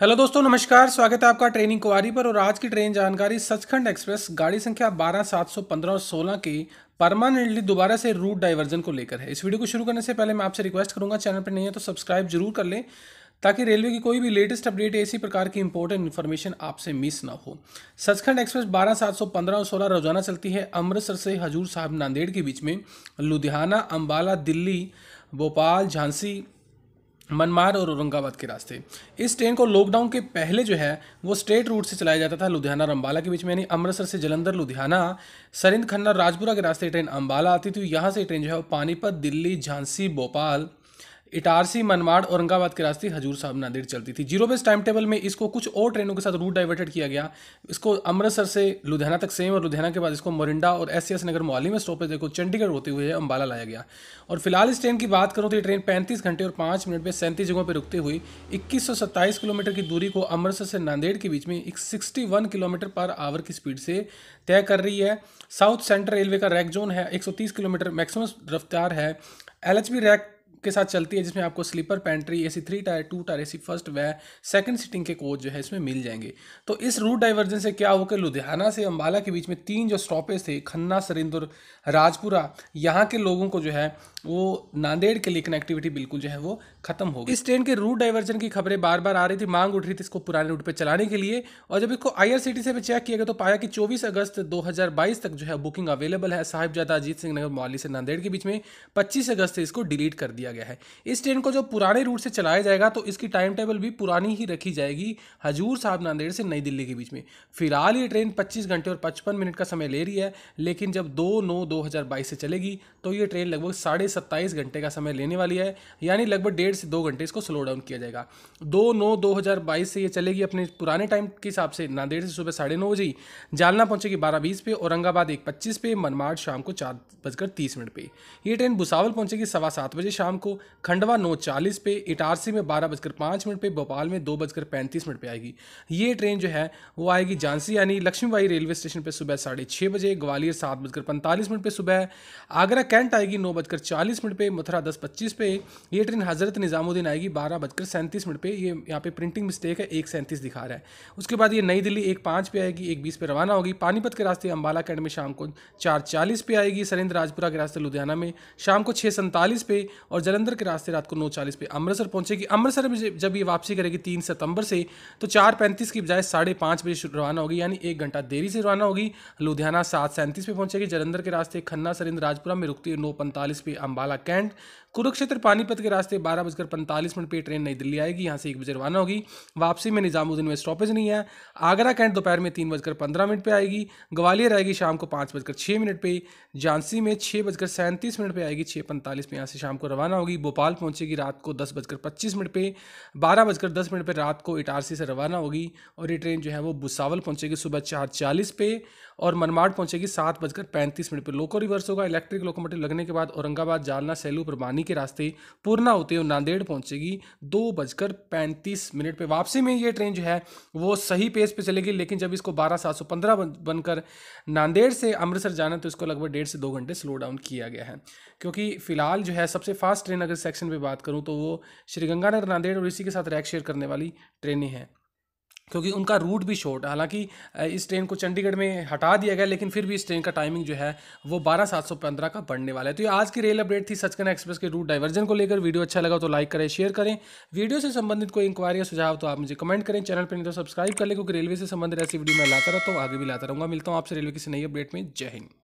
hello दोस्तों नमस्कार स्वागत है आपका ट्रेनिंग कुवारी पर और आज की ट्रेन जानकारी सचखंड एक्सप्रेस गाड़ी संख्या बारह सात सौ पंद्रह और सोलह की परमानेंटली दोबारा से रूट डाइवर्जन को लेकर है इस वीडियो को शुरू करने से पहले मैं आपसे रिक्वेस्ट करूंगा चैनल पर नहीं है तो सब्सक्राइब जरूर कर लें ताकि रेलवे की कोई भी लेटेस्ट अपडेट या इसी प्रकार की इंपॉर्टेंट इन्फॉर्मेशन आपसे मिस ना हो सचखंड एक्सप्रेस बारह सात सौ पंद्रह और सोलह रोजाना चलती है अमृतसर से हजूर साहब नांदेड़ के बीच में लुधियाना अम्बाला दिल्ली भोपाल झांसी मनमार और औरंगाबाद के रास्ते इस ट्रेन को लॉकडाउन के पहले जो है वो स्ट्रेट रूट से चलाया जाता था लुधियाना और अम्बाला के बीच में यानी अमृतसर से जलंधर लुधियाना सरिंद खन्ना राजपुरा के रास्ते ट्रेन अम्बाला आती थी यहाँ से ट्रेन जो है वो पानीपत दिल्ली झांसी भोपाल इटारसी मनमाड़ औरंगाबाद के रास्ते हजूर साहब नांदेड़ चलती थी जीरो बेस टाइम टेबल में इसको कुछ और ट्रेनों के साथ रूट डाइवर्टेड किया गया इसको अमृतसर से लुधियाना तक सेम और लुधियाना के बाद इसको मोरिंडा और एस एस नगर मोहाली में स्टॉपेज देखो चंडीगढ़ होते हुए अम्बाला लाया गया और फिलहाल इस ट्रेन की बात करूँ तो ये ट्रेन पैंतीस घंटे और पाँच मिनट में सैंतीस जगहों पर रुकते हुए इक्कीस किलोमीटर की दूरी को अमृतसर से नांदेड़ के बीच में एक सिक्सटी किलोमीटर पर आवर की स्पीड से तय कर रही है साउथ सेंट्रल रेलवे का रैक जोन है एक किलोमीटर मैक्सिमम रफ्तार है एल रैक के साथ चलती है जिसमें आपको sleeper pantry A three tier two tier A first व सेकंड सीटिंग के कोच जो है इसमें मिल जाएंगे तो इस रूट डाइवर्जन से क्या होकर लुधियाना से अम्बाला के बीच में तीन जो स्टॉपेज थे खन्ना सरिंदुर राजपुरा यहाँ के लोगों को जो है वो नांदेड़ के लिए कनेक्टिविटी बिल्कुल जो है वो खत्म हो गई इस ट्रेन के रूट डाइवर्जन की खबरें बार बार आ रही थी मांग उठ रही थी इसको पुराने रूट पर चलाने के लिए और जब इसको आई से भी चेक किया गया तो पाया कि चौबीस अगस्त 2022 तक जो है बुकिंग अवेलेबल है साहिबजादा अजीत सिंह नगर मोहाली से नांदेड़ के बीच में पच्चीस अगस्त से इसको डिलीट कर दिया गया गया है इस ट्रेन को जो पुराने रूट से चलाया जाएगा तो इसकी टाइम टेबल भी पुरानी ही रखी जाएगी हजूर साहब नांदेड़ से नई दिल्ली के बीच में फिलहाल ये ट्रेन 25 घंटे और 55 मिनट का समय ले रही है लेकिन जब दो नौ दो से चलेगी तो ये ट्रेन लगभग साढ़े सत्ताईस घंटे का समय लेने वाली है यानी लगभग डेढ़ से दो घंटे इसको स्लो डाउन किया जाएगा दो नौ दो से ये चलेगी अपने पुराने टाइम के हिसाब से नांदेड़ से सुबह साढ़े नौ बजे जालना पहुंचेगी बारह बीस पे औरंगाबाद एक पच्चीस पे मनमाड़ शाम को चार बजकर तीस मिनट पे ये ट्रेन भुसावल पहुंचेगी सवा सात बजे शाम शाम को खंडवा नौ चालीस पे इटारसी में बारह बजकर पाँच मिनट पे भोपाल में दो बजकर पैंतीस मिनट पे आएगी ये ट्रेन जो है वो आएगी झांसी यानी लक्ष्मीबाई रेलवे स्टेशन पे सुबह साढ़े छः बजे ग्वालियर सात बजकर पैंतालीस मिनट पे सुबह आगरा कैंट आएगी नौ बजकर चालीस मिनट पे मथुरा दस पच्चीस पे ये ट्रेन हज़रत निज़ामुद्दीन आएगी बारह बजकर सैंतीस मिनट पर ये यहाँ पे प्रिंटिंग मिस्टेक है एक सैंतीस दिखा रहा है उसके बाद ये नई दिल्ली एक पाँच पे आएगी एक बीस पे रवाना होगी पानीपत के रास्ते अम्बाला कैंट में शाम को चार चालीस पे आएगी सरेंद्र राजपुरा के रास्ते लुधियाना में शाम को छः सैंतालीस पे और जलंधर के रास्ते रात को नौ चालीस पे अमृतसर पहुंचेगी अमृतसर में जब ये वापसी करेगी तीन सितंबर से तो चार पैंतीस की बजाय साढ़े पाँच बजे रवाना होगी यानी एक घंटा देरी से रवाना होगी लुधियाना सात सैंतीस पे पहुंचेगी जलंधर के रास्ते खन्ना सरिंद राजपुरा में रुकती है नौ पैंतालीस पे अंबाला कैंट कुरुक्षेत्र पानीपत के रास्ते बारह बजकर पैंतालीस मिनट पर ट्रेन नई दिल्ली आएगी यहाँ से एक बजे रवाना होगी वापसी में निजामुद्दीन में स्टॉपेज नहीं है आगरा कैंट दोपहर में तीन बजकर पंद्रह मिनट पर आएगी ग्वालियर आएगी शाम को पाँच बजकर छः मिनट पर झांसी में छः बजकर सैंतीस मिनट पर आएगी छः पैंतालीस में यहाँ से शाम को रवाना होगी भोपाल पहुँचेगी रात को दस बजकर पच्चीस मिनट पर बारह बजकर दस मिनट पर रात को इटारसी से रवाना होगी और ये ट्रेन जो है वो भुसावल पहुँचेगी सुबह चार चालीस पे और मनमाड़ पहुँचेगी सात बजकर पैंतीस मिनट पर लोको रिवर्स होगा इलेक्ट्रिक लोकोमोटिव लगने के बाद औरंगाबाद जालना सैलू परवानी के रास्ते पूर्णा होते हुए नांदेड़ पहुंचेगी दो बजकर पैंतीस मिनट पे वापसी में ये ट्रेन जो है वो सही पेस पे चलेगी लेकिन जब इसको बारह सात सौ पंद्रह बनकर नांदेड़ से अमृतसर जाना तो इसको लगभग डेढ़ से दो घंटे स्लो डाउन किया गया है क्योंकि फिलहाल जो है सबसे फास्ट ट्रेन अगर सेक्शन पर बात करूँ तो वो श्रीगंगानगर नांदेड़ और इसी के साथ रैक शेयर करने वाली ट्रेनें हैं क्योंकि उनका रूट भी शॉर्ट है हालांकि इस ट्रेन को चंडीगढ़ में हटा दिया गया लेकिन फिर भी इस ट्रेन का टाइमिंग जो है वो बारह सात सौ पंद्रह का बढ़ने वाला है तो ये आज की रेल अपडेट थी सचकना एक्सप्रेस के रूट डाइवर्जन को लेकर वीडियो अच्छा लगा तो लाइक करें शेयर करें वीडियो से संबंधित कोई इंक्वायरी या सुझाव तो आप मुझे कमेंट करें चैनल पर नहीं तो सब्सक्राइब कर लें क्योंकि रेलवे से संबंधित ऐसी वीडियो मैं लाता रहता हूँ आगे भी लाता रहूँगा मिलता हूँ आपसे रेलवे किसी नई अपडेट में जय हिंद